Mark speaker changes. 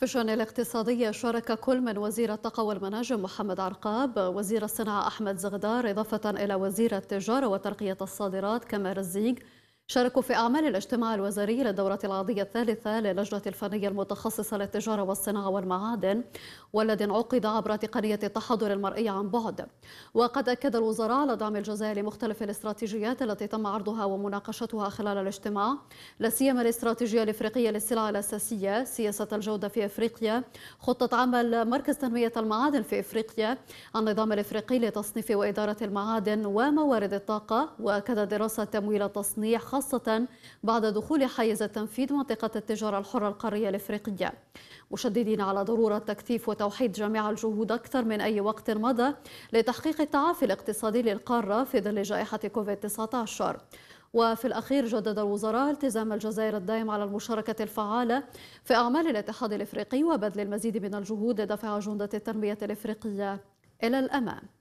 Speaker 1: في الشأن الاقتصادي شارك كل من وزير الطاقة والمناجم محمد عرقاب وزير الصناعة أحمد زغدار إضافة إلى وزير التجارة وترقية الصادرات كمال الزيق شاركوا في أعمال الاجتماع الوزاري للدورة العادية الثالثة للجنة الفنية المتخصصة للتجارة والصناعة والمعادن والذي انعقد عبر تقنية التحضر المرئي عن بعد وقد أكد الوزراء على دعم الجزائر لمختلف الاستراتيجيات التي تم عرضها ومناقشتها خلال الاجتماع لا سيما الاستراتيجية الإفريقية للسلع الأساسية سياسة الجودة في إفريقيا خطة عمل مركز تنمية المعادن في إفريقيا النظام الإفريقي لتصنيف وإدارة المعادن وموارد الطاقة وأكد دراسة تمويل التصنيع خاصة بعد دخول حيز التنفيذ منطقة التجارة الحرة القارية الإفريقية مشددين على ضرورة تكثيف وتوحيد جميع الجهود أكثر من أي وقت مضى لتحقيق التعافي الاقتصادي للقارة في ظل جائحة كوفيد-19 وفي الأخير جدد الوزراء التزام الجزائر الدائم على المشاركة الفعالة في أعمال الاتحاد الإفريقي وبذل المزيد من الجهود لدفع جندة التنمية الإفريقية إلى الأمام